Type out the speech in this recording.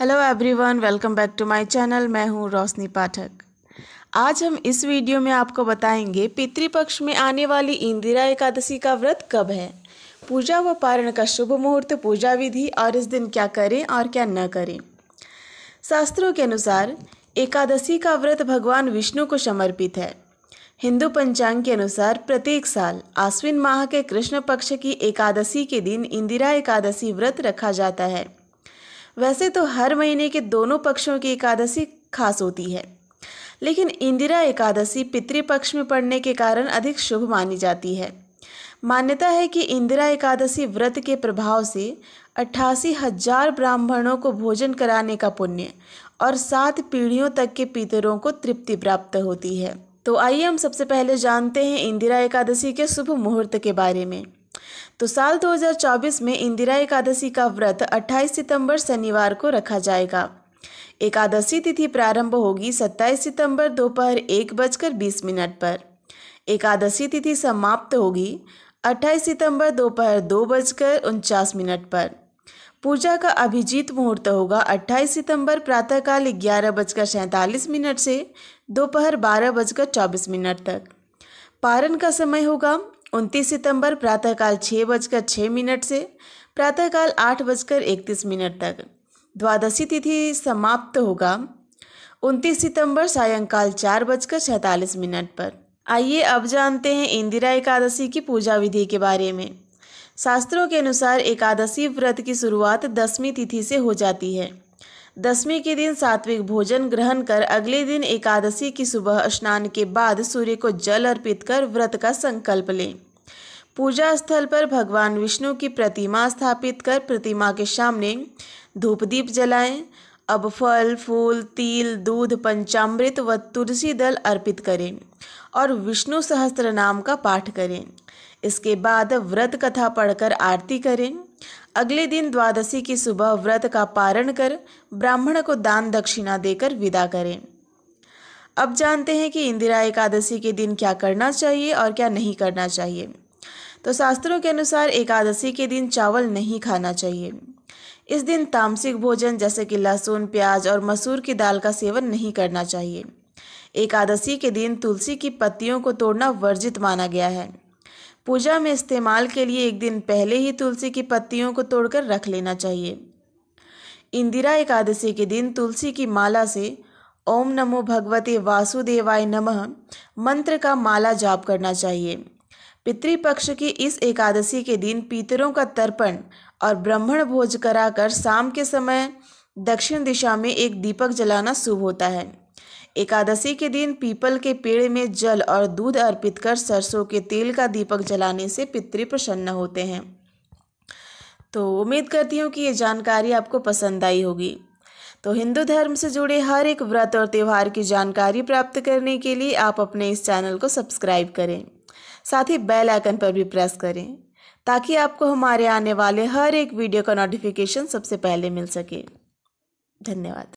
hello everyone welcome back to my channel मैं हूं रोशनी पाठक आज हम इस वीडियो में आपको बताएंगे पितृपक्ष में आने वाली इंदिरा एकादशी का व्रत कब है पूजा व पारण का शुभ मुहूर्त पूजा विधि और इस दिन क्या करें और क्या न करें शास्त्रों के अनुसार एकादशी का व्रत भगवान विष्णु को समर्पित है हिंदू पंचांग के अनुसार प्रत्येक साल आश्विन माह के कृष्ण पक्ष की एकादशी के दिन इंदिरा एकादशी व्रत रखा जाता है वैसे तो हर महीने के दोनों पक्षों की एकादशी खास होती है लेकिन इंदिरा एकादशी पितृपक्ष में पड़ने के कारण अधिक शुभ मानी जाती है मान्यता है कि इंदिरा एकादशी व्रत के प्रभाव से अट्ठासी हजार ब्राह्मणों को भोजन कराने का पुण्य और सात पीढ़ियों तक के पितरों को तृप्ति प्राप्त होती है तो आइए हम सबसे पहले जानते हैं इंदिरा एकादशी के शुभ मुहूर्त के बारे में तो साल 2024 में इंदिरा एकादशी का व्रत 28 सितंबर शनिवार को रखा जाएगा एकादशी तिथि प्रारंभ होगी 27 सितंबर दोपहर एक बजकर बीस मिनट पर एकादशी तिथि समाप्त होगी 28 सितंबर दोपहर दो बजकर उनचास मिनट पर पूजा का अभिजीत मुहूर्त होगा 28 सितंबर प्रातःकाल ग्यारह बजकर सैंतालीस मिनट से दोपहर बारह बजकर चौबीस मिनट तक पारण का समय होगा उनतीस सितंबर प्रातःकाल छः बजकर छः मिनट से प्रातःकाल आठ बजकर इकतीस मिनट तक द्वादशी तिथि समाप्त होगा उनतीस सितंबर सायंकाल चार बजकर सैंतालीस मिनट पर आइए अब जानते हैं इंदिरा एकादशी की पूजा विधि के बारे में शास्त्रों के अनुसार एकादशी व्रत की शुरुआत दसवीं तिथि से हो जाती है दसवीं के दिन सात्विक भोजन ग्रहण कर अगले दिन एकादशी की सुबह स्नान के बाद सूर्य को जल अर्पित कर व्रत का संकल्प लें पूजा स्थल पर भगवान विष्णु की प्रतिमा स्थापित कर प्रतिमा के सामने धूप दीप जलाएं अब फल फूल तिल दूध पंचामृत व तुलसी दल अर्पित करें और विष्णु सहस्त्र नाम का पाठ करें इसके बाद व्रत कथा पढ़कर आरती करें अगले दिन द्वादशी की सुबह व्रत का पारण कर ब्राह्मण को दान दक्षिणा देकर विदा करें अब जानते हैं कि इंदिरा एकादशी के दिन क्या करना चाहिए और क्या नहीं करना चाहिए तो शास्त्रों के अनुसार एकादशी के दिन चावल नहीं खाना चाहिए इस दिन तामसिक भोजन जैसे कि लहसुन प्याज और मसूर की दाल का सेवन नहीं करना चाहिए एकादशी के दिन तुलसी की पत्तियों को तोड़ना वर्जित माना गया है पूजा में इस्तेमाल के लिए एक दिन पहले ही तुलसी की पत्तियों को तोड़कर रख लेना चाहिए इंदिरा एकादशी के दिन तुलसी की माला से ओम नमो भगवते वासुदेवाय नमः मंत्र का माला जाप करना चाहिए पितृपक्ष की इस एकादशी के दिन पितरों का तर्पण और ब्राह्मण भोज कराकर शाम के समय दक्षिण दिशा में एक दीपक जलाना शुभ होता है एकादशी के दिन पीपल के पेड़ में जल और दूध अर्पित कर सरसों के तेल का दीपक जलाने से पितृ प्रसन्न होते हैं तो उम्मीद करती हूँ कि ये जानकारी आपको पसंद आई होगी तो हिंदू धर्म से जुड़े हर एक व्रत और त्यौहार की जानकारी प्राप्त करने के लिए आप अपने इस चैनल को सब्सक्राइब करें साथ ही बेल आइकन पर भी प्रेस करें ताकि आपको हमारे आने वाले हर एक वीडियो का नोटिफिकेशन सबसे पहले मिल सके धन्यवाद